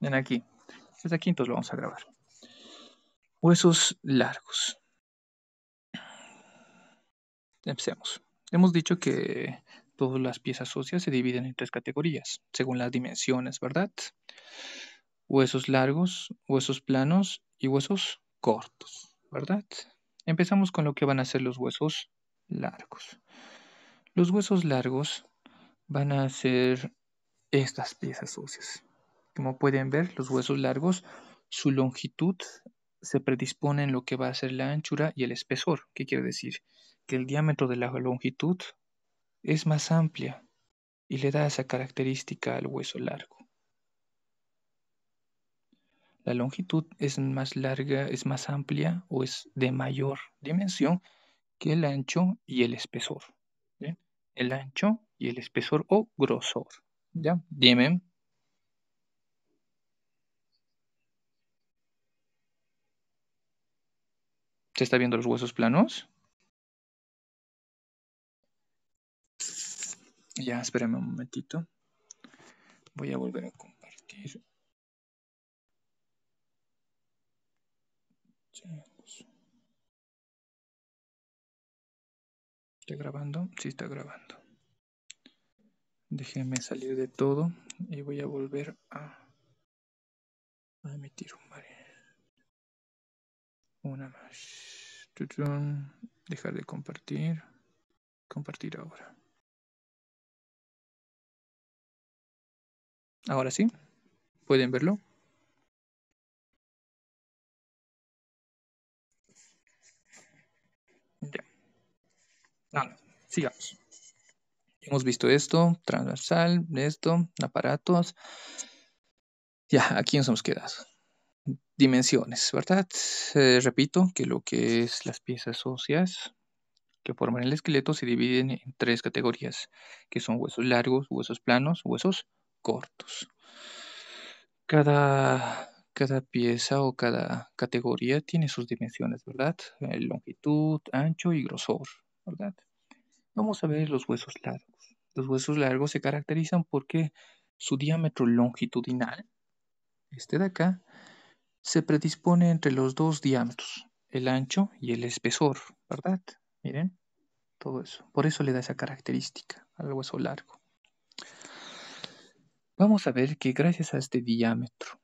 ven aquí. Desde aquí entonces lo vamos a grabar. Huesos largos. Empecemos. Hemos dicho que todas las piezas óseas se dividen en tres categorías, según las dimensiones, ¿verdad? Huesos largos, huesos planos y huesos cortos, ¿verdad? Empezamos con lo que van a ser los huesos largos. Los huesos largos van a ser estas piezas óseas. Como pueden ver, los huesos largos, su longitud se predispone en lo que va a ser la anchura y el espesor. ¿Qué quiere decir? Que el diámetro de la longitud es más amplia y le da esa característica al hueso largo. La longitud es más larga, es más amplia o es de mayor dimensión que el ancho y el espesor. El ancho y el espesor o grosor. ¿ya? Dime, ¿Se está viendo los huesos planos? Ya, espérame un momentito. Voy a volver a compartir. Pues. ¿Está grabando? Sí, está grabando. Déjeme salir de todo y voy a volver a, emitir un mareo. Una más. Dejar de compartir. Compartir ahora. Ahora sí. ¿Pueden verlo? Ya. Ah, sigamos. Hemos visto esto, transversal, esto, aparatos. Ya, aquí nos hemos quedado dimensiones, ¿verdad? Eh, repito que lo que es las piezas óseas que forman el esqueleto se dividen en tres categorías, que son huesos largos, huesos planos, huesos cortos. Cada, cada pieza o cada categoría tiene sus dimensiones, ¿verdad? Eh, longitud, ancho y grosor, ¿verdad? Vamos a ver los huesos largos. Los huesos largos se caracterizan porque su diámetro longitudinal, este de acá, se predispone entre los dos diámetros, el ancho y el espesor, ¿verdad? Miren, todo eso. Por eso le da esa característica al hueso largo. Vamos a ver que gracias a este diámetro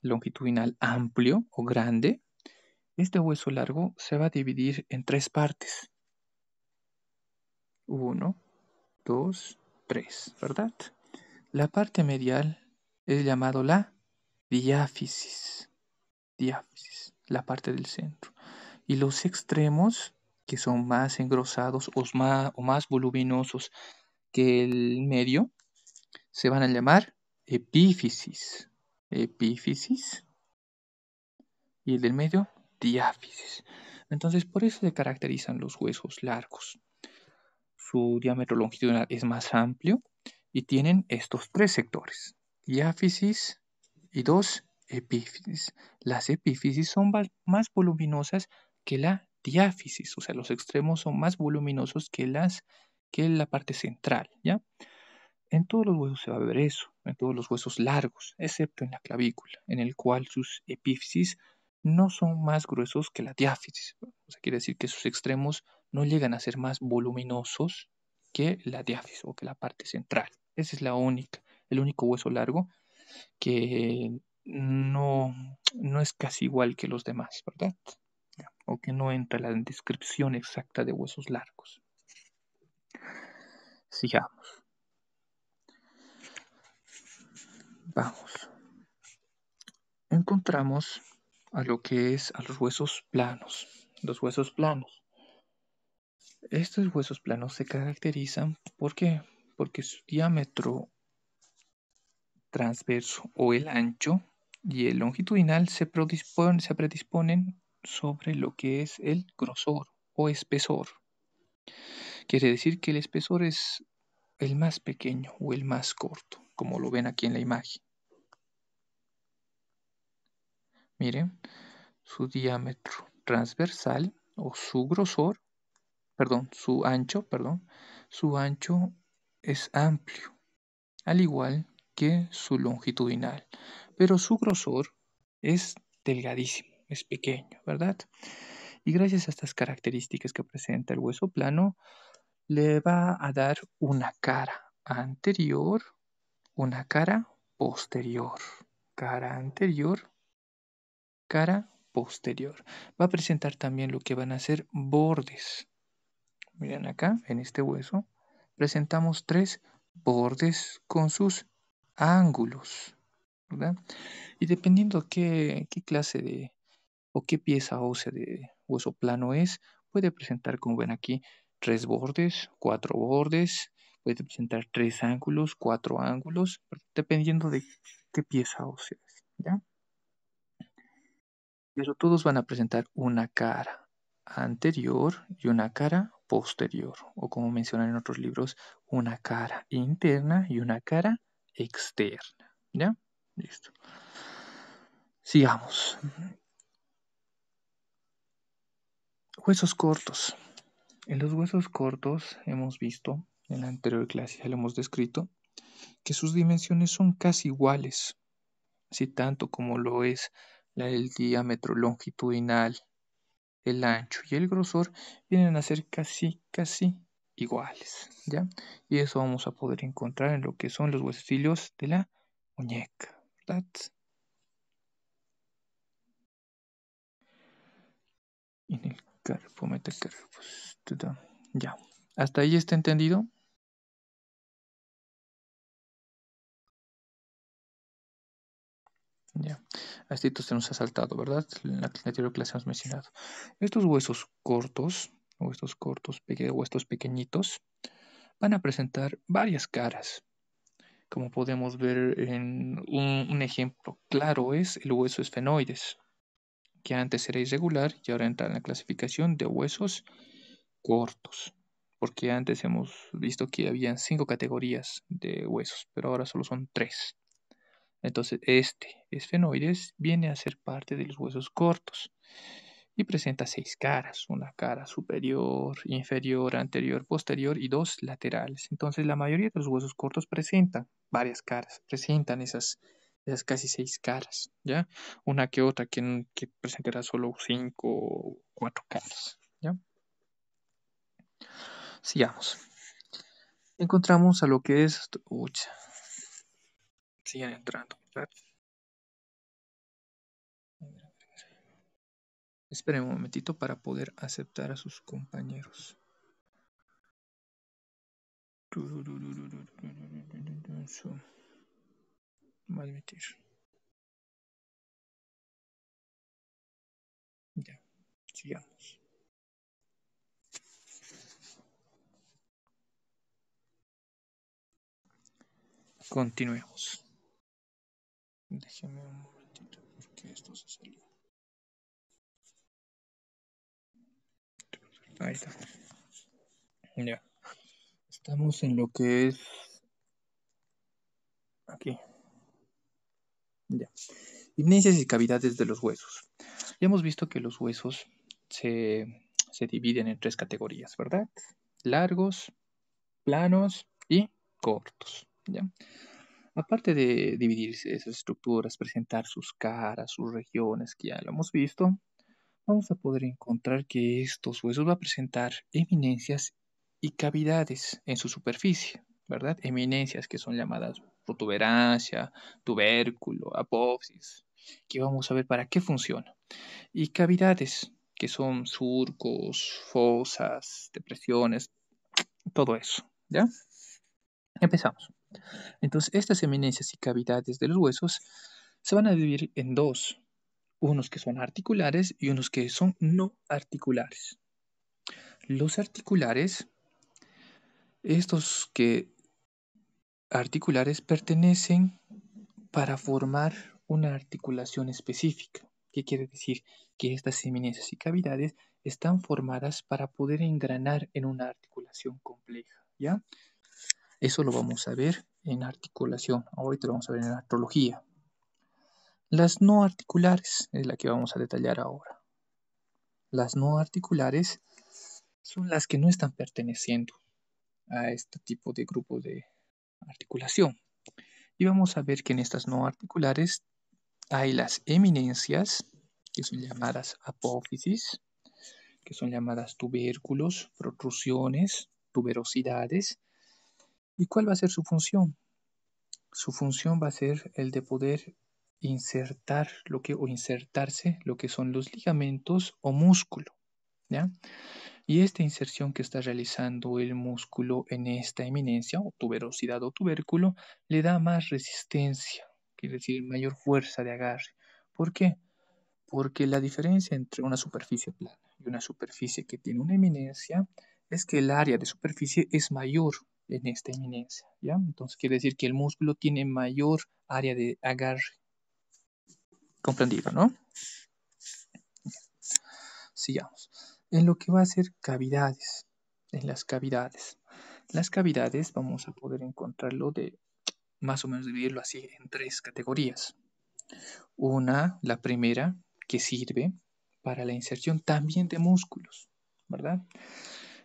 longitudinal amplio o grande, este hueso largo se va a dividir en tres partes. Uno, dos, tres, ¿verdad? La parte medial es llamada la diáfisis diáfisis, la parte del centro. Y los extremos, que son más engrosados o más, voluminosos que el medio, se van a llamar epífisis. Epífisis. Y el del medio, diáfisis. Entonces, por eso se caracterizan los huesos largos. Su diámetro longitudinal es más amplio y tienen estos tres sectores: diáfisis y dos epífisis. Las epífisis son más voluminosas que la diáfisis, o sea, los extremos son más voluminosos que, las, que la parte central, ¿ya? En todos los huesos se va a ver eso, en todos los huesos largos, excepto en la clavícula, en el cual sus epífisis no son más gruesos que la diáfisis. O sea, quiere decir que sus extremos no llegan a ser más voluminosos que la diáfisis o que la parte central. Ese es la única, el único hueso largo que no, no es casi igual que los demás, ¿verdad? O que no entra la descripción exacta de huesos largos. Sigamos. Vamos. Encontramos a lo que es a los huesos planos. Los huesos planos. Estos huesos planos se caracterizan ¿por porque su diámetro transverso o el ancho y el longitudinal se, se predisponen sobre lo que es el grosor o espesor. Quiere decir que el espesor es el más pequeño o el más corto, como lo ven aquí en la imagen. Miren, su diámetro transversal o su grosor, perdón, su ancho, perdón, su ancho es amplio, al igual que su longitudinal pero su grosor es delgadísimo, es pequeño, ¿verdad? Y gracias a estas características que presenta el hueso plano, le va a dar una cara anterior, una cara posterior, cara anterior, cara posterior. Va a presentar también lo que van a ser bordes. Miren acá, en este hueso, presentamos tres bordes con sus ángulos. Y dependiendo qué, qué clase de o qué pieza ósea de hueso plano es, puede presentar, como ven aquí, tres bordes, cuatro bordes, puede presentar tres ángulos, cuatro ángulos, dependiendo de qué pieza ósea es, ¿ya? Pero todos van a presentar una cara anterior y una cara posterior, o como mencionan en otros libros, una cara interna y una cara externa, ¿ya? Listo. Sigamos. Huesos cortos. En los huesos cortos hemos visto, en la anterior clase ya lo hemos descrito, que sus dimensiones son casi iguales, así tanto como lo es el diámetro longitudinal, el ancho y el grosor vienen a ser casi, casi iguales, ¿ya? Y eso vamos a poder encontrar en lo que son los huesillos de la muñeca. En el carpo, el pues, Ya. ¿Hasta ahí está entendido? Ya. Hasta tú se nos ha saltado, ¿verdad? En la anterior clase hemos mencionado. Estos huesos cortos, Huesos cortos, o pequeñitos, van a presentar varias caras. Como podemos ver en un, ejemplo claro es el hueso esfenoides, que antes era irregular y ahora entra en la clasificación de huesos cortos porque antes hemos visto que habían cinco categorías de huesos, pero ahora solo son tres. Entonces, este esfenoides viene a ser parte de los huesos cortos y presenta seis caras, una cara superior, inferior, anterior, posterior y dos laterales. Entonces la mayoría de los huesos cortos presentan varias caras, presentan esas, casi seis caras, ¿ya? Una que otra que, presentará solo cinco o cuatro caras, ¿ya? Sigamos. Encontramos a lo que es... Uy, siguen entrando. ¿verdad? Esperen un momentito para poder aceptar a sus compañeros. Admitir. Ya, sigamos. Continuemos. Déjeme un momentito porque esto se salió. Ahí está. Ya. Estamos en lo que es. Aquí. Ya. Hipnesias y cavidades de los huesos. Ya hemos visto que los huesos se, dividen en tres categorías, ¿verdad? Largos, planos y cortos. ¿ya? Aparte de dividirse esas estructuras, presentar sus caras, sus regiones, que ya lo hemos visto, vamos a poder encontrar que estos huesos van a presentar eminencias y cavidades en su superficie, ¿verdad? Eminencias que son llamadas protuberancia, tubérculo, apófisis, que vamos a ver para qué funciona. Y cavidades, que son surcos, fosas, depresiones, todo eso, ¿ya? Empezamos. Entonces, estas eminencias y cavidades de los huesos se van a dividir en dos, unos que son articulares y unos que son no articulares. Los articulares, estos que articulares pertenecen para formar una articulación específica. ¿Qué quiere decir? Que estas eminencias y cavidades están formadas para poder engranar en una articulación compleja, ¿ya? Eso lo vamos a ver en articulación. Ahorita lo vamos a ver en artrología. Las no articulares es la que vamos a detallar ahora. Las no articulares son las que no están perteneciendo a este tipo de grupo de articulación. Y vamos a ver que en estas no articulares hay las eminencias, que son llamadas apófisis, que son llamadas tubérculos, protrusiones, tuberosidades. ¿Y cuál va a ser su función? Su función va a ser el de poder insertar lo que o insertarse lo que son los ligamentos o músculo, ¿ya? Y esta inserción que está realizando el músculo en esta eminencia o tuberosidad o tubérculo le da más resistencia, quiere decir mayor fuerza de agarre. ¿Por qué? Porque la diferencia entre una superficie plana y una superficie que tiene una eminencia es que el área de superficie es mayor en esta eminencia, ¿ya? Entonces quiere decir que el músculo tiene mayor área de agarre comprendido, ¿no? Sigamos. En lo que va a ser cavidades, en las cavidades. Las cavidades vamos a poder encontrarlo de, más o menos dividirlo así, en tres categorías. Una, la primera, que sirve para la inserción también de músculos, ¿verdad?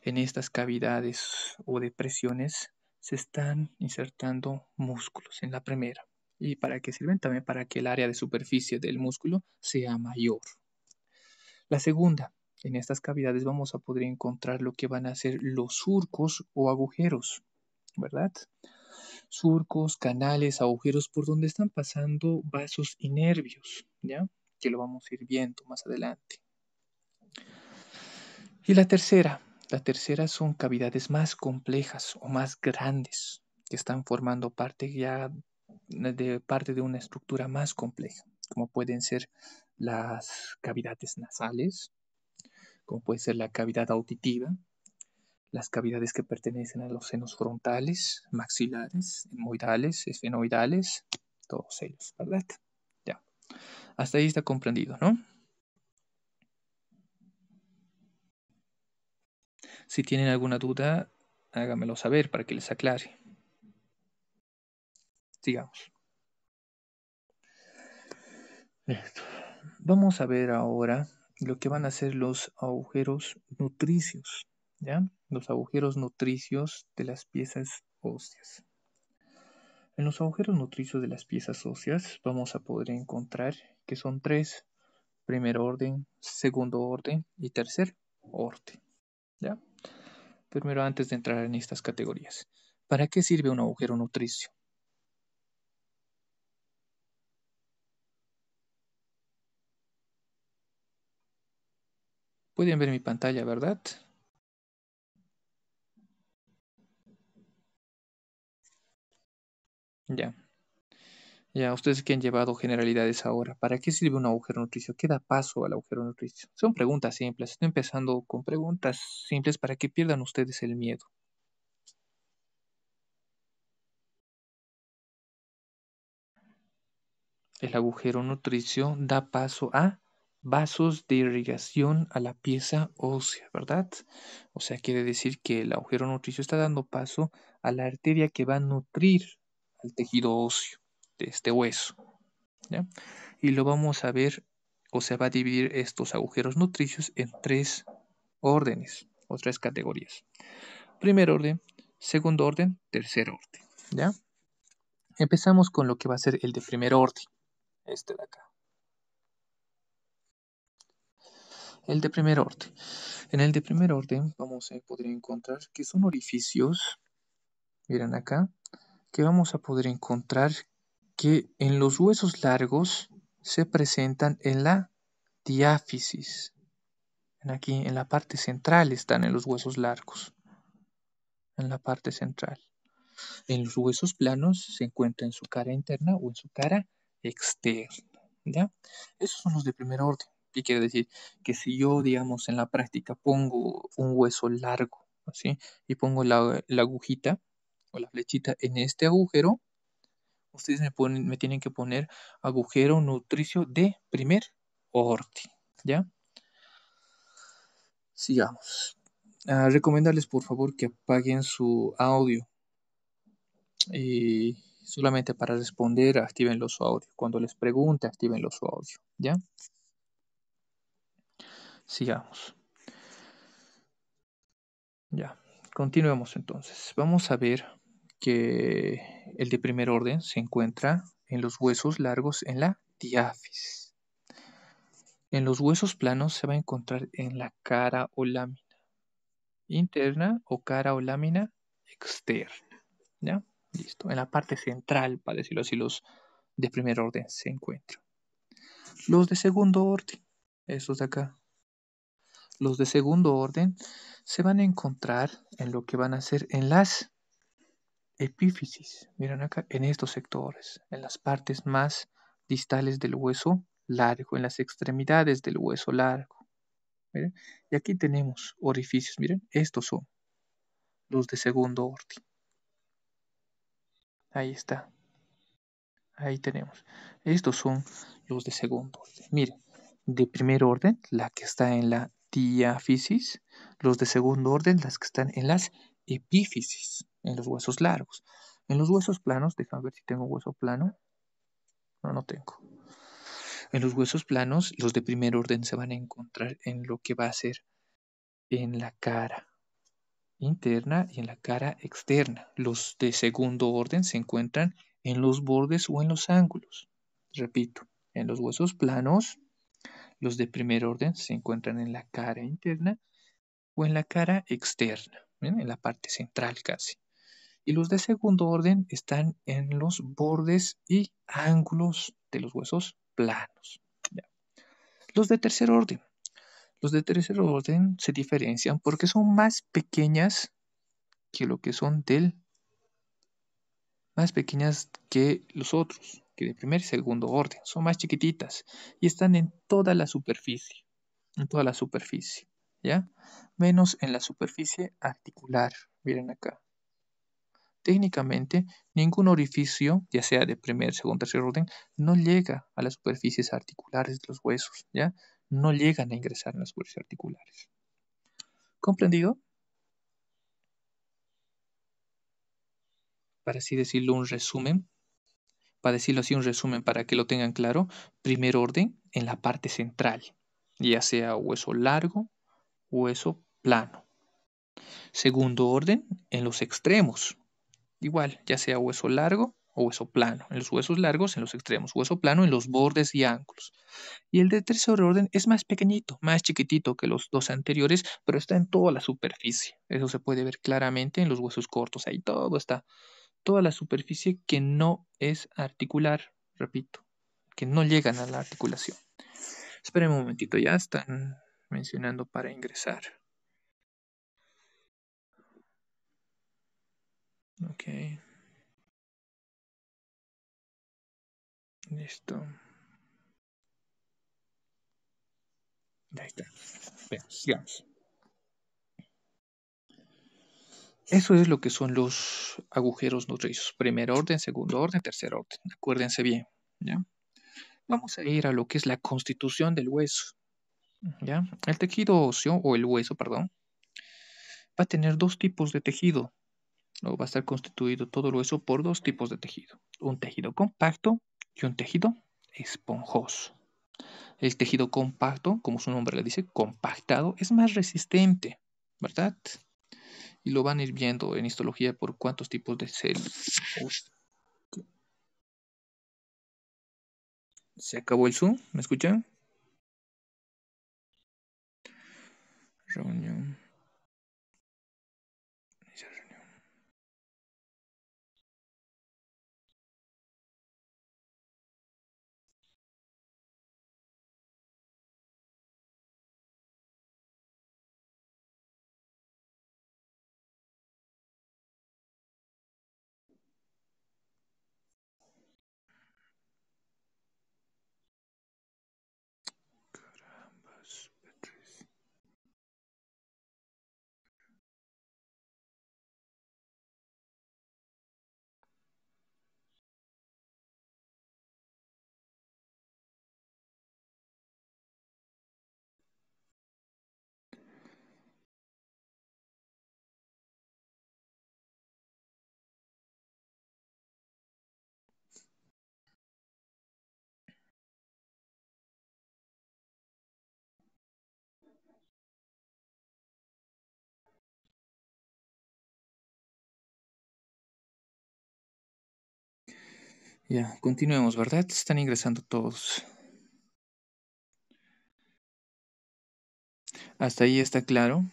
En estas cavidades o depresiones se están insertando músculos, en la primera. ¿Y para qué sirven? También para que el área de superficie del músculo sea mayor. La segunda, en estas cavidades vamos a poder encontrar lo que van a ser los surcos o agujeros, ¿verdad? Surcos, canales, agujeros por donde están pasando vasos y nervios, ¿ya? Que lo vamos a ir viendo más adelante. Y la tercera, la tercera son cavidades más complejas o más grandes que están formando parte ya de parte de una estructura más compleja, como pueden ser las cavidades nasales, como puede ser la cavidad auditiva, las cavidades que pertenecen a los senos frontales, maxilares, hemoidales esfenoidales, todos ellos, ¿verdad? Ya. Hasta ahí está comprendido, ¿no? Si tienen alguna duda, hágamelo saber para que les aclare. Vamos a ver ahora lo que van a ser los agujeros nutricios, ¿ya? Los agujeros nutricios de las piezas óseas. En los agujeros nutricios de las piezas óseas vamos a poder encontrar que son tres, primer orden, segundo orden y tercer orden, ¿ya? Primero antes de entrar en estas categorías, ¿para qué sirve un agujero nutricio? Pueden ver mi pantalla, ¿verdad? Ya. Ya, ustedes que han llevado generalidades ahora, ¿para qué sirve un agujero nutricio? ¿Qué da paso al agujero nutricio? Son preguntas simples. Estoy empezando con preguntas simples para que pierdan ustedes el miedo. El agujero nutricio da paso a vasos de irrigación a la pieza ósea, ¿verdad? O sea, quiere decir que el agujero nutricio está dando paso a la arteria que va a nutrir al tejido óseo de este hueso. ¿ya? Y lo vamos a ver, o sea, va a dividir estos agujeros nutricios en tres órdenes o tres categorías. Primer orden, segundo orden, tercer orden. ¿ya? Empezamos con lo que va a ser el de primer orden, este de acá. el de primer orden. En el de primer orden vamos a poder encontrar que son orificios, miren acá, que vamos a poder encontrar que en los huesos largos se presentan en la diáfisis. Aquí en la parte central están en los huesos largos. En la parte central. En los huesos planos se encuentra en su cara interna o en su cara externa. ¿ya? Esos son los de primer orden. ¿Qué quiere decir? Que si yo, digamos, en la práctica pongo un hueso largo, ¿sí? Y pongo la, agujita o la flechita en este agujero, ustedes me, tienen que poner agujero nutricio de primer orden, ¿ya? Sigamos. Ah, recomendarles por favor que apaguen su audio y eh, solamente para responder activen los audio. Cuando les pregunte, activen los audio, ¿ya? sigamos. Ya, continuemos entonces. Vamos a ver que el de primer orden se encuentra en los huesos largos en la diáfisis. En los huesos planos se va a encontrar en la cara o lámina interna o cara o lámina externa. ¿Ya? Listo. En la parte central, para decirlo así, los de primer orden se encuentran. Los de segundo orden, estos de acá, los de segundo orden se van a encontrar en lo que van a ser en las epífisis. Miren acá, en estos sectores, en las partes más distales del hueso largo, en las extremidades del hueso largo. y aquí tenemos orificios, miren, estos son los de segundo orden. Ahí está. Ahí tenemos. Estos son los de segundo orden. Miren, de primer orden, la que está en la diáfisis, los de segundo orden, las que están en las epífisis, en los huesos largos. En los huesos planos, déjame ver si tengo hueso plano. No, no tengo. En los huesos planos, los de primer orden se van a encontrar en lo que va a ser en la cara interna y en la cara externa. Los de segundo orden se encuentran en los bordes o en los ángulos. Repito, en los huesos planos, los de primer orden se encuentran en la cara interna o en la cara externa, en la parte central casi. Y los de segundo orden están en los bordes y ángulos de los huesos planos. Los de tercer orden. Los de tercer orden se diferencian porque son más pequeñas que lo que son del más pequeñas que los otros que de primer y segundo orden, son más chiquititas y están en toda la superficie, en toda la superficie, ¿ya? Menos en la superficie articular, miren acá. Técnicamente, ningún orificio, ya sea de primer, segundo, tercer orden, no llega a las superficies articulares de los huesos, ¿ya? No llegan a ingresar en las superficies articulares. ¿Comprendido? Para así decirlo, un resumen para decirlo así un resumen para que lo tengan claro, primer orden en la parte central, ya sea hueso largo, hueso plano. Segundo orden en los extremos, igual, ya sea hueso largo o hueso plano, en los huesos largos, en los extremos, hueso plano en los bordes y ángulos. Y el de tercer orden es más pequeñito, más chiquitito que los dos anteriores, pero está en toda la superficie. Eso se puede ver claramente en los huesos cortos, ahí todo está toda la superficie que no es articular, repito, que no llegan a la articulación. Esperen un momentito, ya están mencionando para ingresar. Ok. Listo. Ahí está. Bien, sigamos. Eso es lo que son los agujeros nutricios. Primer orden, segundo orden, tercer orden. Acuérdense bien. ¿ya? Vamos a ir a lo que es la constitución del hueso. ¿ya? El tejido óseo, o el hueso, perdón, va a tener dos tipos de tejido. ¿no? Va a estar constituido todo el hueso por dos tipos de tejido. Un tejido compacto y un tejido esponjoso. El tejido compacto, como su nombre le dice, compactado, es más resistente, ¿verdad? y lo van a ir viendo en histología por cuántos tipos de células. Se acabó el Zoom, ¿me escuchan? Reunión. Ya, continuemos, ¿verdad? Están ingresando todos. Hasta ahí está claro.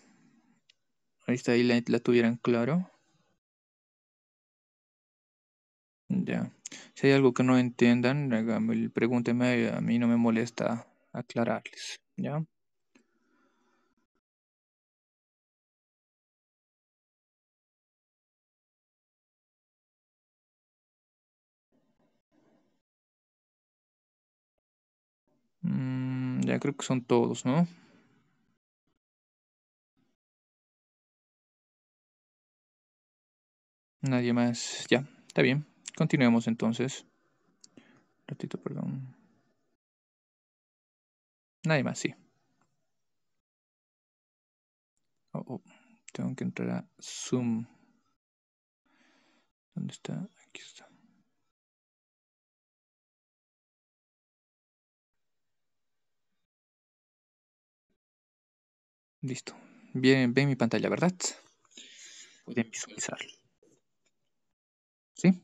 Ahí está, ahí la, la tuvieran claro. Ya. Si hay algo que no entiendan, pregúntenme, a mí no me molesta aclararles. ¿Ya? Mm, ya creo que son todos, ¿no? Nadie más. Ya, está bien. Continuemos entonces. Un ratito, perdón. Nadie más, sí. Oh, oh, Tengo que entrar a Zoom. ¿Dónde está? Aquí está. Listo. Bien, ven mi pantalla, ¿verdad? Pueden visualizar. ¿Sí?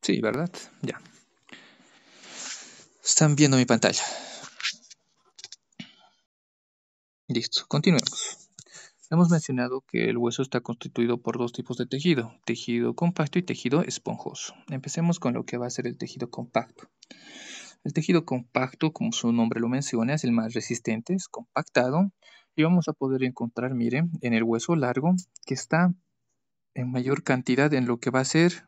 Sí, ¿verdad? Ya. Están viendo mi pantalla. Listo, continuemos. Hemos mencionado que el hueso está constituido por dos tipos de tejido, tejido compacto y tejido esponjoso. Empecemos con lo que va a ser el tejido compacto. El tejido compacto, como su nombre lo menciona, es el más resistente, es compactado y vamos a poder encontrar, miren, en el hueso largo que está en mayor cantidad en lo que va a ser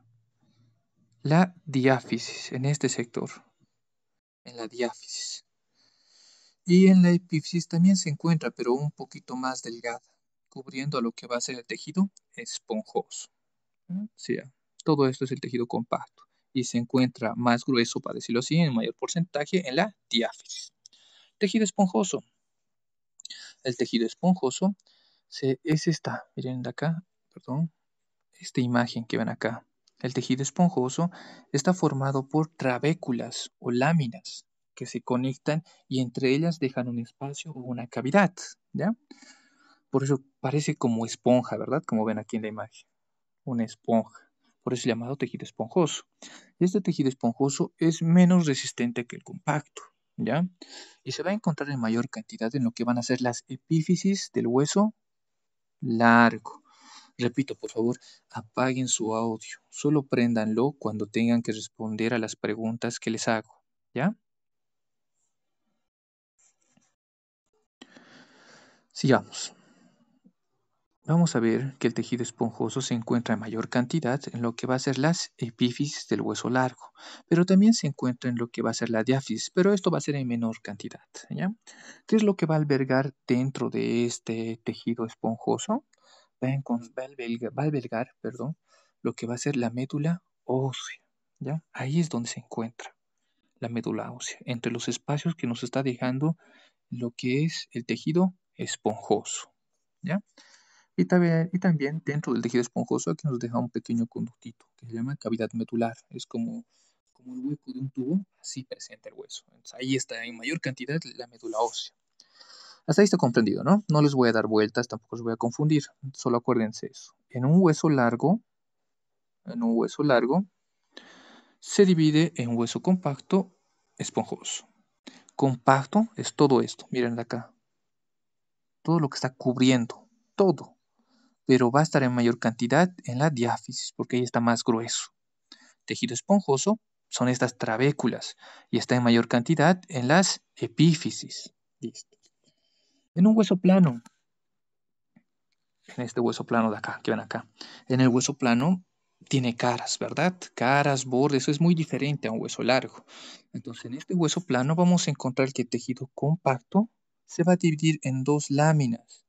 la diáfisis, en este sector, en la diáfisis. Y en la epífisis también se encuentra, pero un poquito más delgada cubriendo lo que va a ser el tejido esponjoso. ¿Sí? todo esto es el tejido compacto y se encuentra más grueso, para decirlo así, en mayor porcentaje en la diáfisis. Tejido esponjoso. El tejido esponjoso se, es esta, miren de acá, perdón, esta imagen que ven acá. El tejido esponjoso está formado por trabéculas o láminas que se conectan y entre ellas dejan un espacio o una cavidad. ¿ya? Por eso parece como esponja, ¿verdad? Como ven aquí en la imagen. Una esponja. Por eso es llamado tejido esponjoso. este tejido esponjoso es menos resistente que el compacto, ¿ya? Y se va a encontrar en mayor cantidad en lo que van a ser las epífisis del hueso largo. Repito, por favor, apaguen su audio. Solo préndanlo cuando tengan que responder a las preguntas que les hago, ¿ya? Sigamos. Vamos a ver que el tejido esponjoso se encuentra en mayor cantidad en lo que va a ser las epífisis del hueso largo, pero también se encuentra en lo que va a ser la diáfisis, pero esto va a ser en menor cantidad. ¿ya? ¿Qué es lo que va a albergar dentro de este tejido esponjoso? Va a, albergar, perdón, lo que va a ser la médula ósea. ¿ya? Ahí es donde se encuentra la médula ósea, entre los espacios que nos está dejando lo que es el tejido esponjoso. ¿ya? y también, dentro del tejido esponjoso que nos deja un pequeño conductito que se llama cavidad medular. Es como, el hueco de un tubo, así presenta el hueso. ahí está en mayor cantidad la médula ósea. Hasta ahí está comprendido, ¿no? No les voy a dar vueltas, tampoco les voy a confundir, solo acuérdense eso. En un hueso largo, en un hueso largo, se divide en hueso compacto, esponjoso. Compacto es todo esto, miren acá. Todo lo que está cubriendo, todo pero va a estar en mayor cantidad en la diáfisis porque ahí está más grueso. Tejido esponjoso son estas trabéculas y está en mayor cantidad en las epífisis. Listo. En un hueso plano, en este hueso plano de acá, que ven acá, en el hueso plano tiene caras, ¿verdad? Caras, bordes, eso es muy diferente a un hueso largo. Entonces, en este hueso plano vamos a encontrar que el tejido compacto se va a dividir en dos láminas.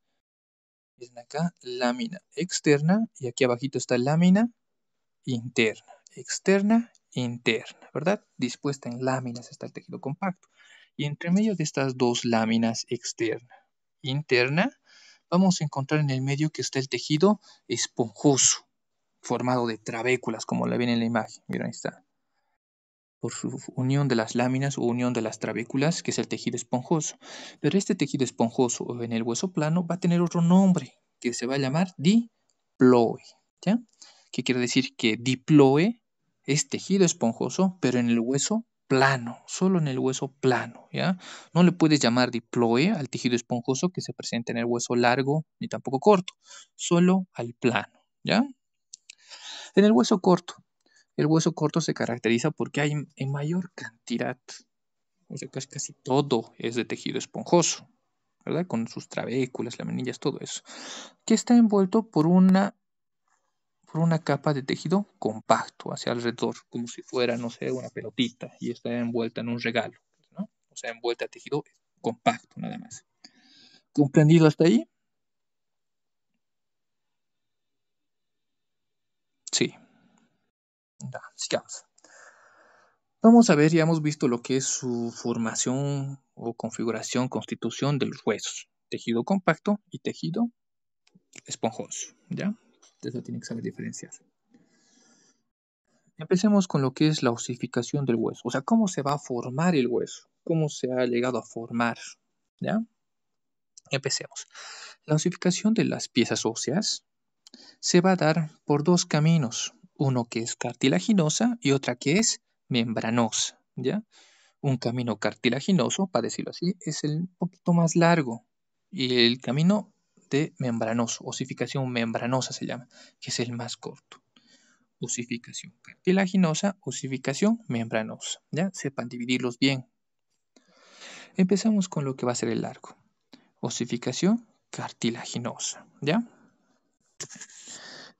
Miren acá lámina externa y aquí abajito está lámina interna, externa, interna, ¿verdad? Dispuesta en láminas está el tejido compacto. Y entre medio de estas dos láminas externa, interna, vamos a encontrar en el medio que está el tejido esponjoso, formado de trabéculas, como la ven en la imagen. Miren, ahí está por su unión de las láminas o unión de las trabéculas, que es el tejido esponjoso. Pero este tejido esponjoso en el hueso plano va a tener otro nombre, que se va a llamar diploe, ¿ya? Que quiere decir que diploe es tejido esponjoso, pero en el hueso plano, solo en el hueso plano, ¿ya? No le puedes llamar diploe al tejido esponjoso que se presenta en el hueso largo ni tampoco corto, solo al plano, ¿ya? En el hueso corto, el hueso corto se caracteriza porque hay en mayor cantidad, o sea, casi, todo es de tejido esponjoso, ¿verdad? Con sus trabéculas, laminillas, todo eso, que está envuelto por una, por una capa de tejido compacto hacia alrededor, como si fuera, no sé, una pelotita y está envuelta en un regalo, ¿no? O sea, envuelta a tejido compacto nada más. ¿Comprendido hasta ahí? Vamos a ver, ya hemos visto lo que es su formación o configuración, constitución de los huesos. Tejido compacto y tejido esponjoso, ¿ya? Eso tiene que saber diferenciar. Empecemos con lo que es la osificación del hueso, o sea, cómo se va a formar el hueso, cómo se ha llegado a formar, ¿ya? Empecemos. La osificación de las piezas óseas se va a dar por dos caminos uno que es cartilaginosa y otra que es membranosa, ¿ya? Un camino cartilaginoso, para decirlo así, es el poquito más largo y el camino de membranoso, osificación membranosa se llama, que es el más corto. Osificación cartilaginosa, osificación membranosa, ¿ya? Sepan dividirlos bien. Empezamos con lo que va a ser el largo. Osificación cartilaginosa, ¿ya?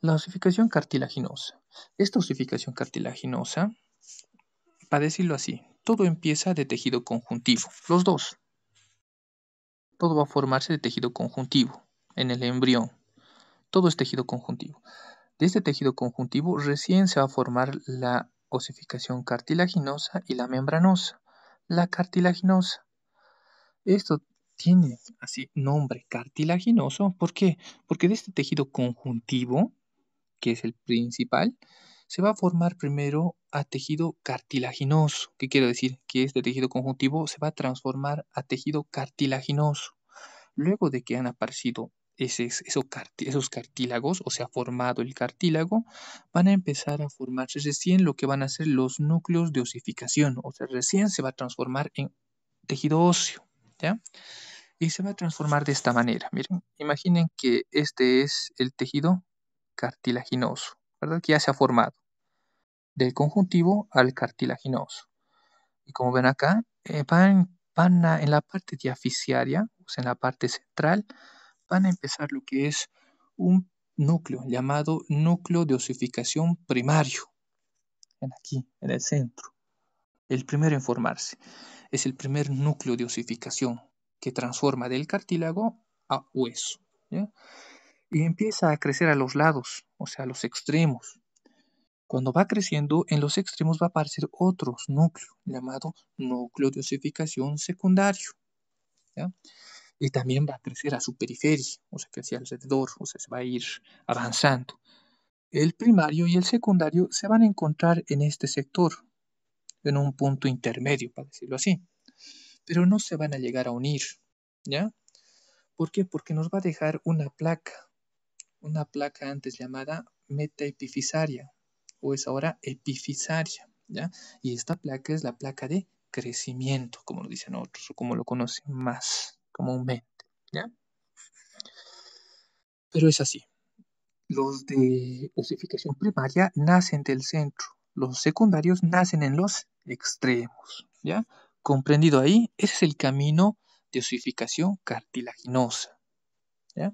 La osificación cartilaginosa esta osificación cartilaginosa, para decirlo así, todo empieza de tejido conjuntivo, los dos. Todo va a formarse de tejido conjuntivo en el embrión. Todo es tejido conjuntivo. De este tejido conjuntivo recién se va a formar la osificación cartilaginosa y la membranosa. La cartilaginosa. Esto tiene así nombre cartilaginoso. ¿Por qué? Porque de este tejido conjuntivo que es el principal, se va a formar primero a tejido cartilaginoso. ¿Qué quiero decir? Que este tejido conjuntivo se va a transformar a tejido cartilaginoso. Luego de que han aparecido esos, esos cartílagos, o se ha formado el cartílago, van a empezar a formarse recién lo que van a ser los núcleos de osificación, o sea, recién se va a transformar en tejido óseo, Y se va a transformar de esta manera, miren, imaginen que este es el tejido cartilaginoso, ¿verdad? Que ya se ha formado. Del conjuntivo al cartilaginoso. Y como ven acá, eh, van, van en la parte diaficiaria, o en la parte central, van a empezar lo que es un núcleo llamado núcleo de osificación primario. En aquí, en el centro. El primero en formarse. Es el primer núcleo de osificación que transforma del cartílago a hueso. ¿ya? y empieza a crecer a los lados, o sea, a los extremos. Cuando va creciendo, en los extremos va a aparecer otro núcleo llamado núcleo de osificación secundario. Y también va a crecer a su periferia, o sea, que hacia alrededor, o sea, se va a ir avanzando. El primario y el secundario se van a encontrar en este sector, en un punto intermedio, para decirlo así. Pero no se van a llegar a unir, ¿ya? ¿Por qué? Porque nos va a dejar una placa una placa antes llamada metaepifisaria o es ahora epifisaria, ¿ya? Y esta placa es la placa de crecimiento, como lo dicen otros, o como lo conocen más comúnmente, ¿ya? Pero es así. Los de osificación primaria nacen del centro, los secundarios nacen en los extremos, ¿ya? Comprendido ahí, ese es el camino de osificación cartilaginosa, ¿ya?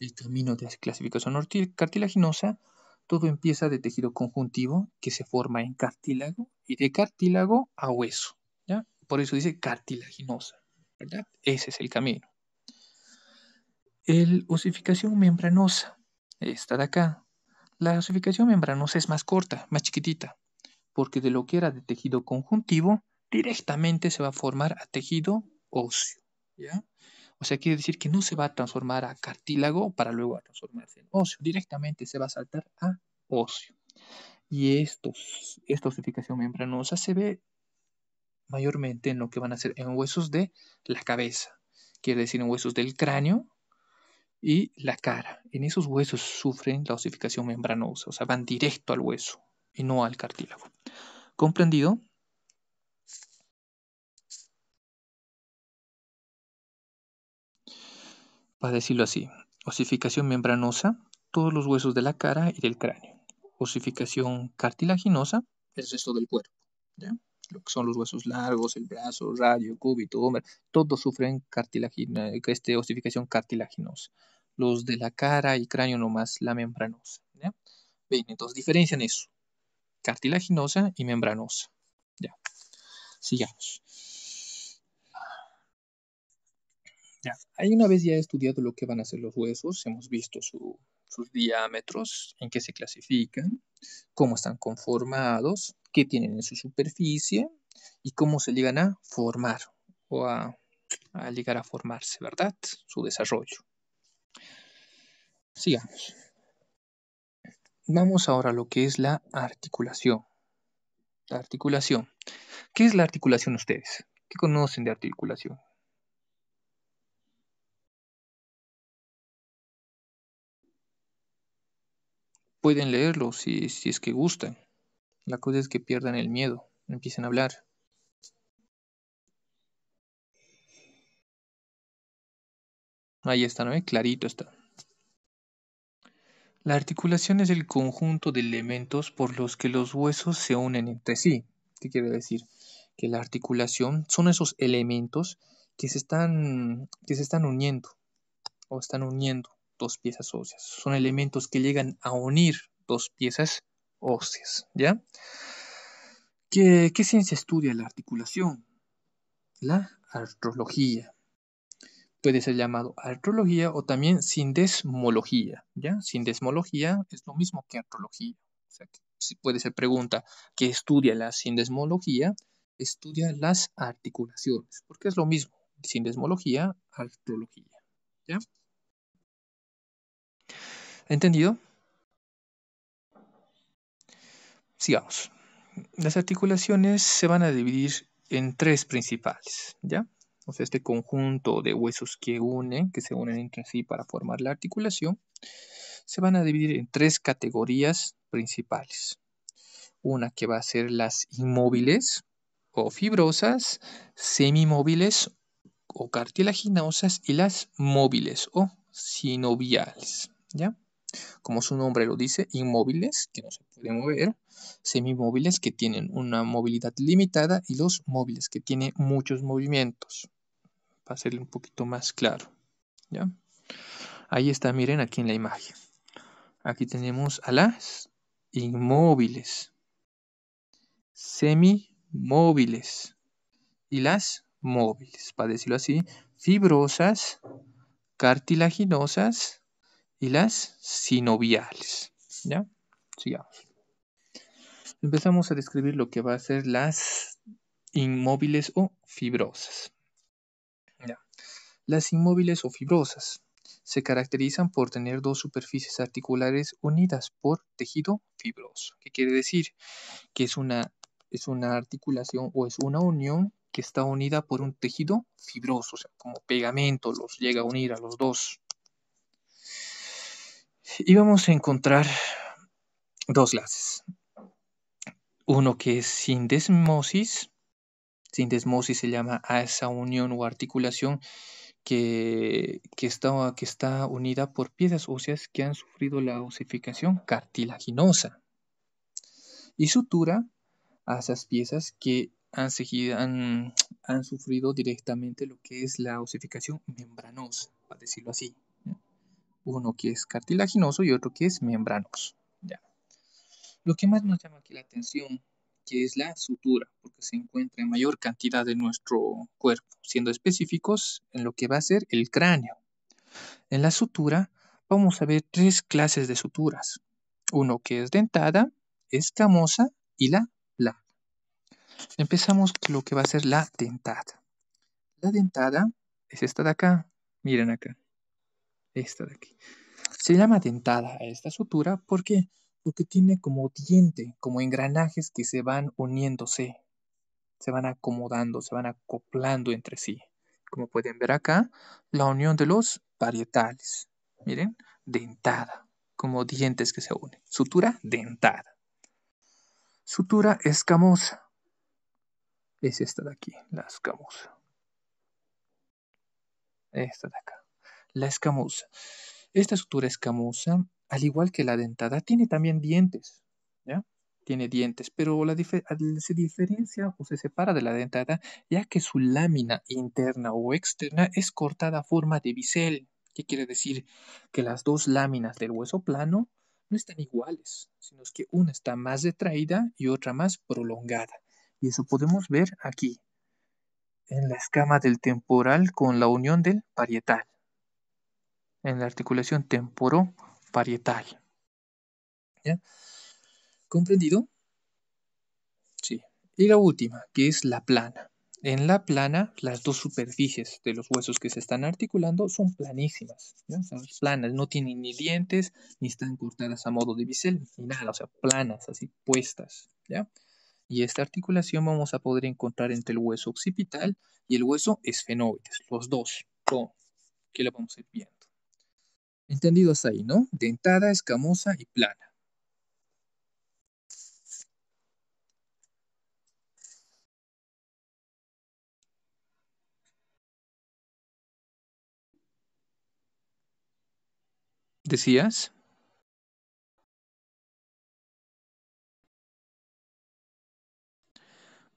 el camino de clasificación cartilaginosa, todo empieza de tejido conjuntivo que se forma en cartílago y de cartílago a hueso. ¿ya? Por eso dice cartilaginosa. ¿verdad? Ese es el camino. El osificación membranosa, esta de acá. La osificación membranosa es más corta, más chiquitita, porque de lo que era de tejido conjuntivo directamente se va a formar a tejido óseo. ¿ya? O sea, quiere decir que no se va a transformar a cartílago para luego transformarse en óseo. Directamente se va a saltar a óseo. Y estos, esta osificación membranosa se ve mayormente en lo que van a ser en huesos de la cabeza. Quiere decir en huesos del cráneo, y la cara. En esos huesos sufren la osificación membranosa, o sea, van directo al hueso y no al cartílago. ¿Comprendido? para decirlo así, osificación membranosa, todos los huesos de la cara y del cráneo. Osificación cartilaginosa, el resto del cuerpo. Lo que son los huesos largos, el brazo, radio, cúbito, hombre. todos sufren cartilagina, este, osificación cartilaginosa. Los de la cara y cráneo nomás, la membranosa. ¿ya? Bien, entonces diferencian eso. Cartilaginosa y membranosa. Ya. Sigamos. hay una vez ya estudiado lo que van a ser los huesos, hemos visto sus diámetros, en qué se clasifican, cómo están conformados, qué tienen en su superficie y cómo se llegan a formar o a llegar a formarse, ¿verdad? Su desarrollo. Sigamos. Vamos ahora a lo que es la articulación. La articulación. ¿Qué es la articulación ustedes? ¿Qué conocen de articulación? pueden leerlo si, es que gustan. La cosa es que pierdan el miedo, empiecen a hablar. Ahí está, ¿no? Eh, clarito está. La articulación es el conjunto de elementos por los que los huesos se unen entre sí. ¿Qué quiere decir? Que la articulación son esos elementos que se están, que se están uniendo o están uniendo dos piezas óseas. Son elementos que llegan a unir dos piezas óseas, ¿ya? ¿Qué, ciencia estudia la articulación? La artrología. Puede ser llamado artrología o también sindesmología, ¿ya? Sindesmología es lo mismo que artrología. O sea, si puede ser pregunta, ¿qué estudia la sindesmología? Estudia las articulaciones, porque es lo mismo, sindesmología, artrología, ¿ya? ¿Entendido? Sigamos. Las articulaciones se van a dividir en tres principales, ¿ya? O sea, este conjunto de huesos que unen, que se unen entre sí para formar la articulación, se van a dividir en tres categorías principales. Una que va a ser las inmóviles o fibrosas, semimóviles o cartilaginosas y las móviles o sinoviales. ¿ya? Como su nombre lo dice, inmóviles, que no se pueden mover, semimóviles, que tienen una movilidad limitada, y los móviles, que tienen muchos movimientos. Para hacerle un poquito más claro, ¿ya? Ahí está, miren aquí en la imagen. Aquí tenemos a las inmóviles, semimóviles y las móviles, para decirlo así, fibrosas, cartilaginosas, y las sinoviales. ¿Ya? Sigamos. Empezamos a describir lo que va a ser las inmóviles o fibrosas. Las inmóviles o fibrosas se caracterizan por tener dos superficies articulares unidas por tejido fibroso, ¿Qué quiere decir que es una, es una articulación o es una unión que está unida por un tejido fibroso, o sea, como pegamento los llega a unir a los dos íbamos a encontrar dos clases. Uno que es sin desmosis se llama a esa unión o articulación que, que, está, unida por piezas óseas que han sufrido la osificación cartilaginosa. Y sutura a esas piezas que han, han sufrido directamente lo que es la osificación membranosa, para decirlo así uno que es cartilaginoso y otro que es membranoso. Lo que más nos llama aquí la atención que es la sutura, porque se encuentra en mayor cantidad de nuestro cuerpo, siendo específicos en lo que va a ser el cráneo. En la sutura vamos a ver tres clases de suturas. Uno que es dentada, escamosa y la plana. Empezamos con lo que va a ser la dentada. La dentada es esta de acá. Miren acá esta de aquí. Se llama dentada esta sutura porque porque tiene como diente, como engranajes que se van uniéndose, se van acomodando, se van acoplando entre sí. Como pueden ver acá, la unión de los parietales. Miren, dentada, como dientes que se unen. Sutura dentada. Sutura escamosa. Es esta de aquí, la escamosa. Esta de acá. La escamosa. Esta estructura escamosa, al igual que la dentada, tiene también dientes, Tiene dientes, pero se diferencia o se separa de la dentada ya que su lámina interna o externa es cortada a forma de bisel. que quiere decir? Que las dos láminas del hueso plano no están iguales, sino que una está más retraída y otra más prolongada. Y eso podemos ver aquí, en la escama del temporal con la unión del parietal en la articulación temporoparietal. ¿Ya? ¿Comprendido? Sí. Y la última, que es la plana. En la plana, las dos superficies de los huesos que se están articulando son planísimas. ¿ya? planas, no tienen ni dientes, ni están cortadas a modo de bisel, ni nada, o sea, planas, así puestas. ¿ya? Y esta articulación vamos a poder encontrar entre el hueso occipital y el hueso esfenoides, los dos, ¿Qué lo vamos a ir viendo. Entendidos ahí, ¿no? Dentada, escamosa y plana. ¿Decías?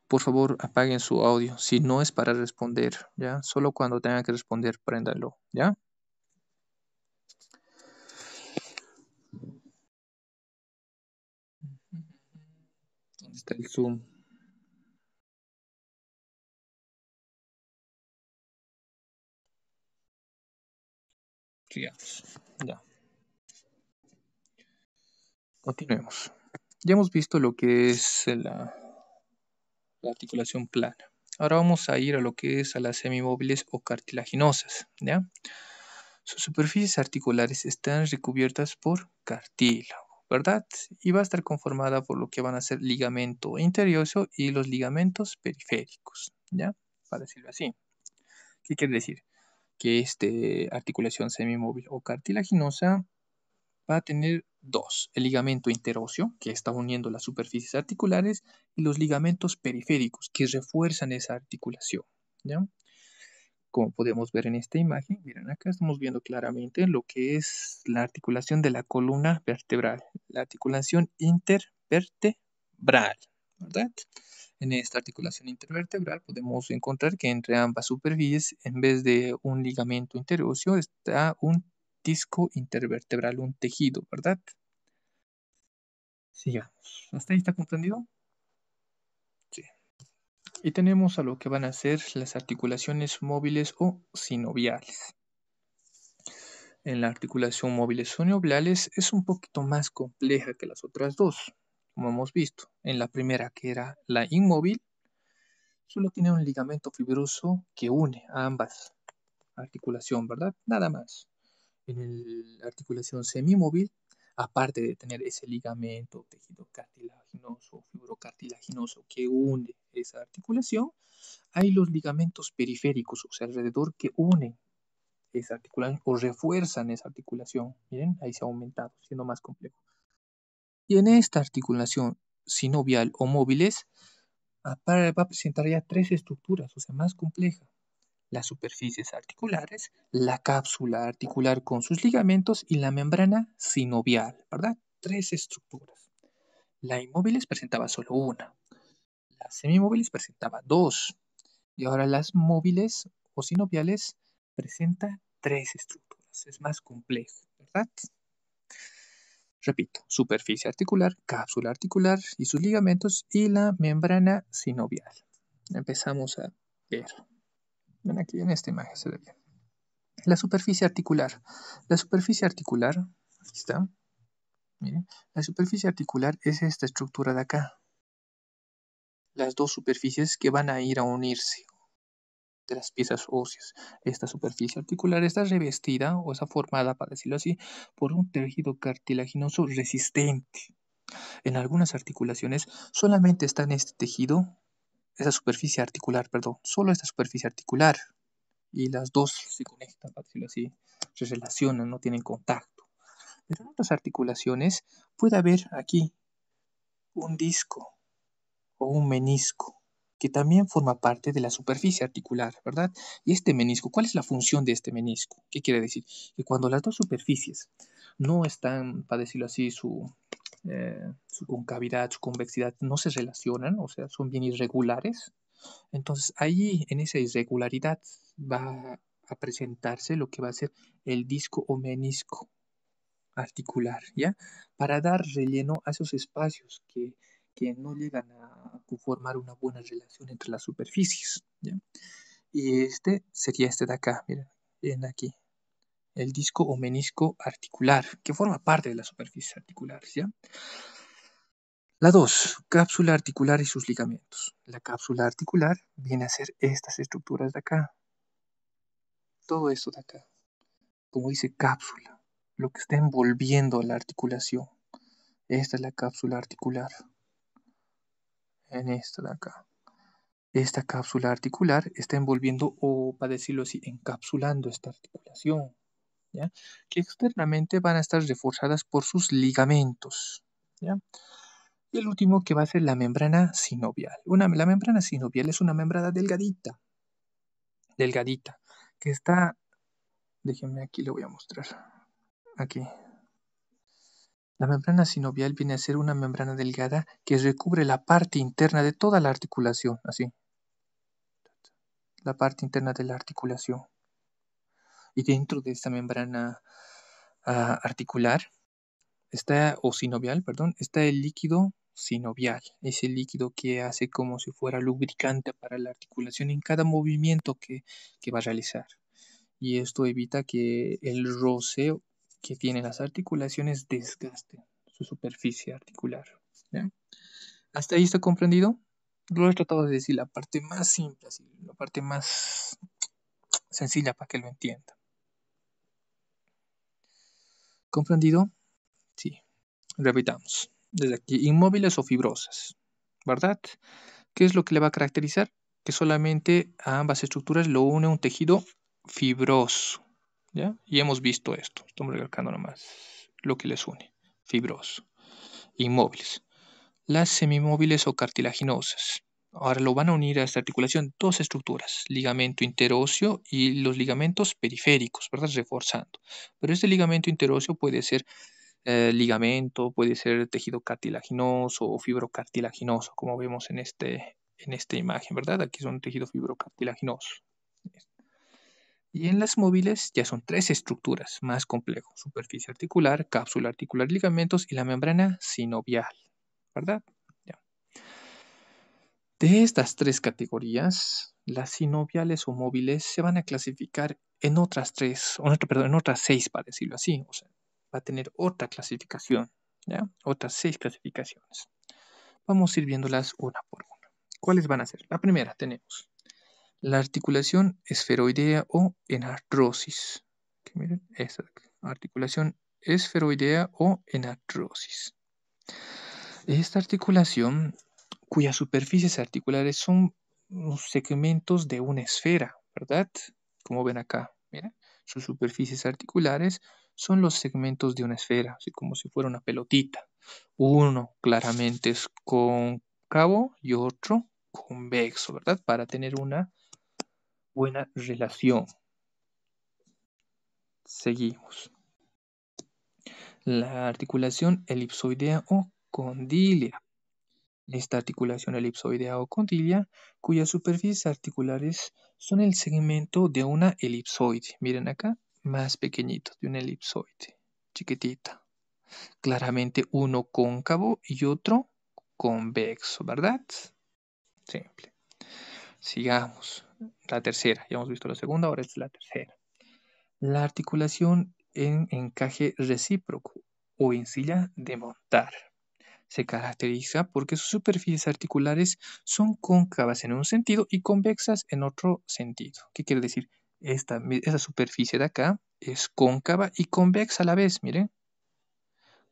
Por favor, apaguen su audio. Si no es para responder, ¿ya? Solo cuando tengan que responder, préndanlo, ¿ya? está el Zoom. Continuemos. Ya hemos visto lo que es la, la articulación plana. Ahora vamos a ir a lo que es a las semimóviles o cartilaginosas. ¿ya? Sus superficies articulares están recubiertas por cartílago. ¿verdad? Y va a estar conformada por lo que van a ser ligamento interioso y los ligamentos periféricos, ¿ya? Para decirlo así. ¿Qué quiere decir? Que esta articulación semimóvil o cartilaginosa va a tener dos, el ligamento interóseo, que está uniendo las superficies articulares, y los ligamentos periféricos, que refuerzan esa articulación, ¿ya? como podemos ver en esta imagen, miren acá estamos viendo claramente lo que es la articulación de la columna vertebral, la articulación intervertebral, ¿verdad? En esta articulación intervertebral podemos encontrar que entre ambas superficies, en vez de un ligamento interóseo, está un disco intervertebral, un tejido, ¿verdad? Sigamos. ¿Hasta ahí está comprendido? Y tenemos a lo que van a ser las articulaciones móviles o sinoviales. En la articulación móviles sinoviales es un poquito más compleja que las otras dos, como hemos visto. En la primera, que era la inmóvil, solo tiene un ligamento fibroso que une a ambas articulación, ¿verdad? Nada más. En la articulación semimóvil aparte de tener ese ligamento, tejido cartilaginoso, fibrocartilaginoso que une esa articulación, hay los ligamentos periféricos, o sea, alrededor que unen esa articulación o refuerzan esa articulación. Miren, ahí se ha aumentado, siendo más complejo. Y en esta articulación sinovial o móviles, va a presentar ya tres estructuras, o sea, más compleja las superficies articulares, la cápsula articular con sus ligamentos y la membrana sinovial, ¿verdad? Tres estructuras. La inmóviles presentaba solo una, La semimóviles presentaba dos y ahora las móviles o sinoviales presenta tres estructuras. Es más complejo, ¿verdad? Repito, superficie articular, cápsula articular y sus ligamentos y la membrana sinovial. Empezamos a ver. Ven aquí, en esta imagen se ve bien. La superficie articular. La superficie articular, aquí está. Miren, la superficie articular es esta estructura de acá. Las dos superficies que van a ir a unirse de las piezas óseas. Esta superficie articular está revestida o está formada, para decirlo así, por un tejido cartilaginoso resistente. En algunas articulaciones solamente está en este tejido esa superficie articular, perdón, solo esta superficie articular. Y las dos se conectan, para decirlo así, se relacionan, no tienen contacto. en otras articulaciones puede haber aquí un disco o un menisco que también forma parte de la superficie articular, ¿verdad? Y este menisco, ¿cuál es la función de este menisco? ¿Qué quiere decir? Que cuando las dos superficies no están, para decirlo así, su, eh, su concavidad, su convexidad no se relacionan, o sea, son bien irregulares. Entonces ahí, en esa irregularidad, va a presentarse lo que va a ser el disco o menisco articular, ¿ya? Para dar relleno a esos espacios que, no llegan a conformar una buena relación entre las superficies, ¿ya? Y este sería este de acá, miren, bien aquí, el disco o menisco articular, que forma parte de la superficie articular, La 2, cápsula articular y sus ligamentos. La cápsula articular viene a ser estas estructuras de acá. Todo esto de acá. Como dice cápsula, lo que está envolviendo a la articulación. Esta es la cápsula articular. En esta de acá. Esta cápsula articular está envolviendo, o para decirlo así, encapsulando esta articulación que externamente van a estar reforzadas por sus ligamentos. Y el último que va a ser la membrana sinovial. Una, la membrana sinovial es una membrana delgadita, delgadita, que está, déjenme aquí, le voy a mostrar, aquí. La membrana sinovial viene a ser una membrana delgada que recubre la parte interna de toda la articulación, así, la parte interna de la articulación y dentro de esta membrana ah, articular está, o sinovial, perdón, está el líquido sinovial, ese líquido que hace como si fuera lubricante para la articulación en cada movimiento que, va a realizar. Y esto evita que el roceo que tienen las articulaciones desgaste su superficie articular. ¿Hasta ahí está comprendido? Lo he tratado de decir la parte más simple, la parte más sencilla para que lo entiendan. ¿Comprendido? Sí. Repitamos. Desde aquí, inmóviles o fibrosas, ¿verdad? ¿Qué es lo que le va a caracterizar? Que solamente a ambas estructuras lo une un tejido fibroso. ¿ya? Y hemos visto esto. Estamos recalcando nomás lo que les une. Fibroso. Inmóviles. Las semimóviles o cartilaginosas. Ahora lo van a unir a esta articulación dos estructuras, ligamento interóseo y los ligamentos periféricos, ¿verdad? Reforzando. Pero este ligamento interóseo puede ser eh, ligamento, puede ser tejido cartilaginoso o fibrocartilaginoso, como vemos en, este, en esta imagen, ¿verdad? Aquí son tejido fibrocartilaginoso. Y en las móviles ya son tres estructuras más complejas, superficie articular, cápsula articular, ligamentos y la membrana sinovial, ¿verdad? Ya. De estas tres categorías, las sinoviales o móviles se van a clasificar en otras tres, perdón, en otras seis, para decirlo así. O sea, va a tener otra clasificación, ¿ya? Otras seis clasificaciones. Vamos a ir viéndolas una por una. ¿Cuáles van a ser? La primera tenemos la articulación esferoidea o enartrosis. Que miren, esta articulación esferoidea o enartrosis. Esta articulación cuyas superficies articulares son los segmentos de una esfera, ¿verdad? Como ven acá, mira, sus superficies articulares son los segmentos de una esfera, así como si fuera una pelotita. Uno claramente es cóncavo y otro convexo, ¿verdad? Para tener una buena relación. Seguimos. La articulación elipsoidea o condilia. Esta articulación elipsoidea o condilia, cuyas superficies articulares son el segmento de una elipsoide. Miren acá, más pequeñito, de una elipsoide, chiquitita. Claramente uno cóncavo y otro convexo, ¿verdad? Simple. Sigamos. La tercera, ya hemos visto la segunda, ahora es la tercera. La articulación en encaje recíproco o en silla de montar. Se caracteriza porque sus superficies articulares son cóncavas en un sentido y convexas en otro sentido. ¿Qué quiere decir? Esta, esa superficie de acá es cóncava y convexa a la vez, miren.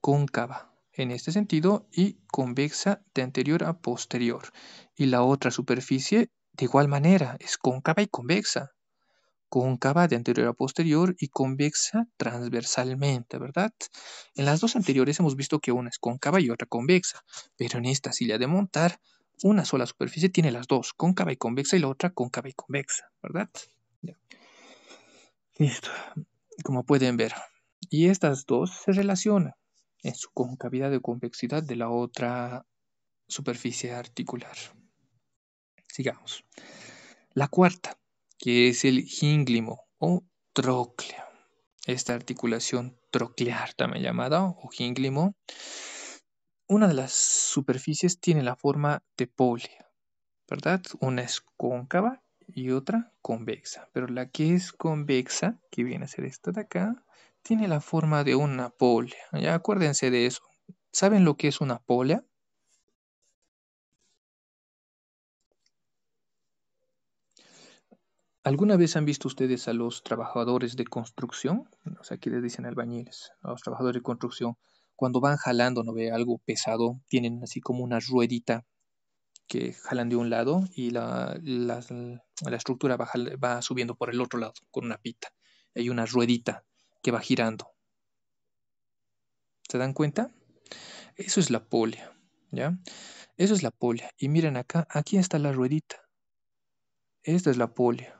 Cóncava en este sentido y convexa de anterior a posterior. Y la otra superficie de igual manera es cóncava y convexa cóncava de anterior a posterior y convexa transversalmente, ¿verdad? En las dos anteriores hemos visto que una es cóncava y otra convexa, pero en esta silla de montar, una sola superficie tiene las dos, cóncava y convexa y la otra cóncava y convexa, ¿verdad? Listo, como pueden ver. Y estas dos se relacionan en su concavidad o convexidad de la otra superficie articular. Sigamos. La cuarta, que es el hínglimo o troclea. Esta articulación troclear, también llamada, o hínglimo, una de las superficies tiene la forma de polia, ¿verdad? Una es cóncava y otra convexa, pero la que es convexa, que viene a ser esta de acá, tiene la forma de una polia. Ya acuérdense de eso. ¿Saben lo que es una polia? ¿Alguna vez han visto ustedes a los trabajadores de construcción? O sea, aquí les dicen albañiles, a los trabajadores de construcción, cuando van jalando, no ve algo pesado, tienen así como una ruedita que jalan de un lado y la, la, estructura va, va, subiendo por el otro lado con una pita. Hay una ruedita que va girando. ¿Se dan cuenta? Eso es la polia, ¿ya? Eso es la polia. Y miren acá, aquí está la ruedita. Esta es la polia.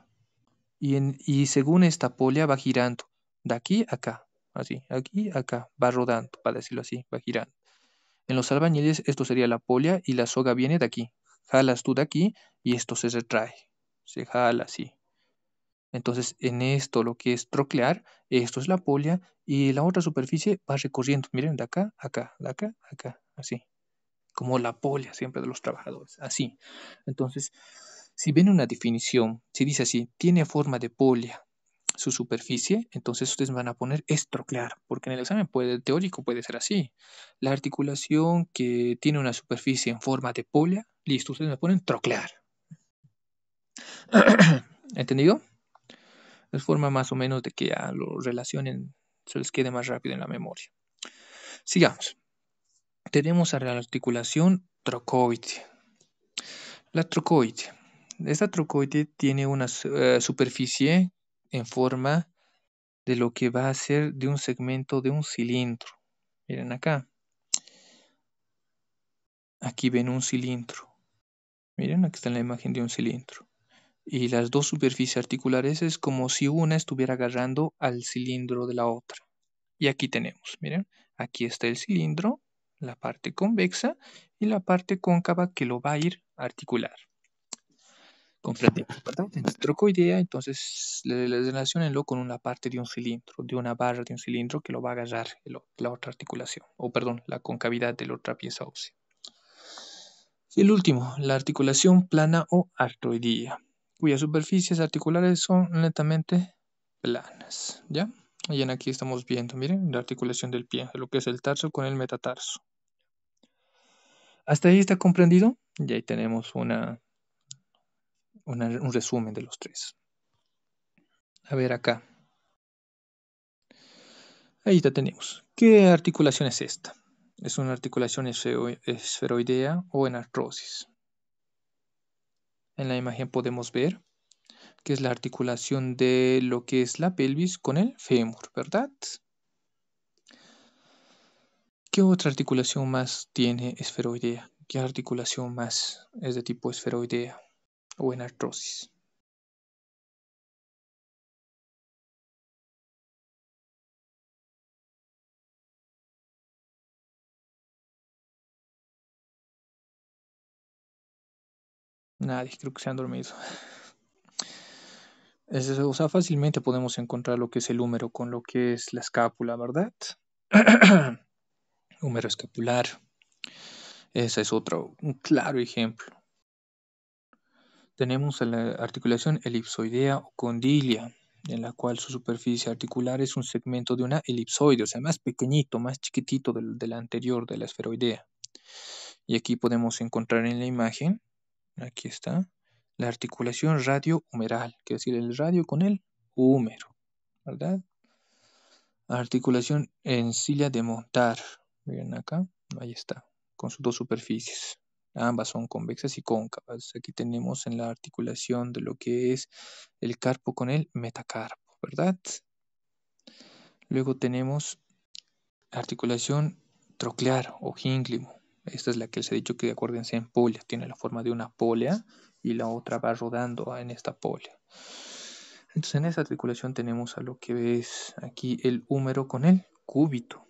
Y, según esta polia va girando de aquí acá, así, aquí acá, va rodando, para decirlo así, va girando. En los albañiles esto sería la polia y la soga viene de aquí. Jalas tú de aquí y esto se retrae, se jala así. Entonces en esto lo que es troclear, esto es la polia y la otra superficie va recorriendo, miren, de acá, acá, de acá, acá, así. Como la polia siempre de los trabajadores, así. Entonces si ven una definición, si dice así, tiene forma de polia su superficie, entonces ustedes van a poner troclear. porque en el examen puede, teórico puede ser así. La articulación que tiene una superficie en forma de polia, listo, ustedes me ponen troclear. ¿Entendido? Es forma más o menos de que ya lo relacionen, se les quede más rápido en la memoria. Sigamos. Tenemos a la articulación trocoide. La trocoide esta trocoide tiene una eh, superficie en forma de lo que va a ser de un segmento de un cilindro. Miren acá. Aquí ven un cilindro. Miren, aquí está la imagen de un cilindro. Y las dos superficies articulares es como si una estuviera agarrando al cilindro de la otra. Y aquí tenemos, miren, aquí está el cilindro, la parte convexa y la parte cóncava que lo va a ir articular con entonces relacionenlo con una parte de un cilindro, de una barra de un cilindro que lo va a agarrar la otra articulación, o perdón, la concavidad de la otra pieza ósea. Y el último, la articulación plana o artroidía, cuyas superficies articulares son netamente planas, ¿ya? Y en aquí estamos viendo, miren, la articulación del pie, lo que es el tarso con el metatarso. ¿Hasta ahí está comprendido? Y ahí tenemos una un resumen de los tres. A ver acá. Ahí ya tenemos. ¿Qué articulación es esta? Es una articulación esferoidea o en artrosis. En la imagen podemos ver que es la articulación de lo que es la pelvis con el fémur, ¿verdad? ¿Qué otra articulación más tiene esferoidea? ¿Qué articulación más es de tipo esferoidea? o en artrosis. Nadie, creo que se han dormido. fácilmente podemos encontrar lo que es el húmero con lo que es la escápula, ¿verdad? húmero escapular. Ese es otro un claro ejemplo. Tenemos la articulación elipsoidea o condilia, en la cual su superficie articular es un segmento de una elipsoide, o sea, más pequeñito, más chiquitito del, la anterior, de la esferoidea. Y aquí podemos encontrar en la imagen, aquí está, la articulación radiohumeral, que decir el radio con el húmero, ¿verdad? Articulación en silla de montar, miren acá, ahí está, con sus dos superficies. Ambas son convexas y cóncavas. Aquí tenemos en la articulación de lo que es el carpo con el metacarpo, ¿verdad? Luego tenemos articulación troclear o gínglimo. Esta es la que se ha dicho que, de acuérdense, en polea. Tiene la forma de una polea y la otra va rodando en esta polea. Entonces en esa articulación tenemos a lo que ves aquí el húmero con el cúbito.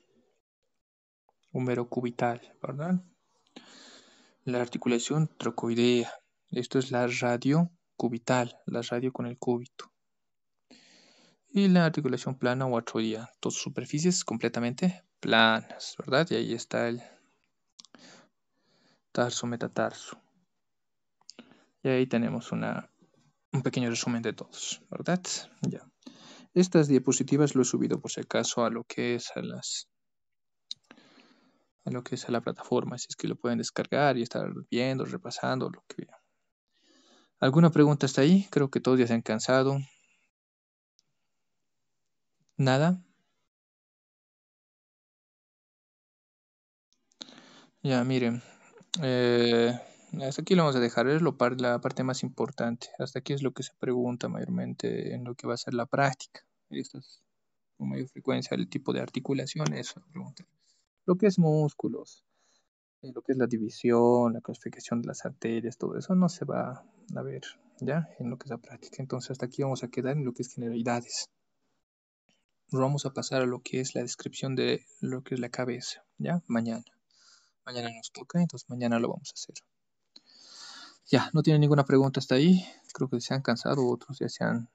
Húmero cubital, ¿verdad? La articulación trocoidea. Esto es la radio cubital, la radio con el cúbito. Y la articulación plana o atroidea. Dos superficies completamente planas, ¿verdad? Y ahí está el tarso metatarso. Y ahí tenemos una, un pequeño resumen de todos, ¿verdad? Ya. Estas diapositivas lo he subido por si acaso a lo que es a las a lo que es la plataforma, si es que lo pueden descargar y estar viendo, repasando, lo que vean. ¿Alguna pregunta hasta ahí? Creo que todos ya se han cansado. ¿Nada? Ya, miren. Eh, hasta aquí lo vamos a dejar. Es lo la parte más importante. Hasta aquí es lo que se pregunta mayormente en lo que va a ser la práctica. Esto es con mayor frecuencia el tipo de articulación. Eso lo que es músculos, eh, lo que es la división, la clasificación de las arterias, todo eso no se va a ver ya en lo que es la práctica. Entonces hasta aquí vamos a quedar en lo que es generalidades. Vamos a pasar a lo que es la descripción de lo que es la cabeza, ya mañana. Mañana nos toca, entonces mañana lo vamos a hacer. Ya, no tienen ninguna pregunta hasta ahí. Creo que se han cansado, otros ya se han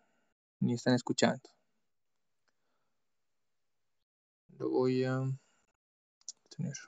ni están escuchando. Lo voy a tenir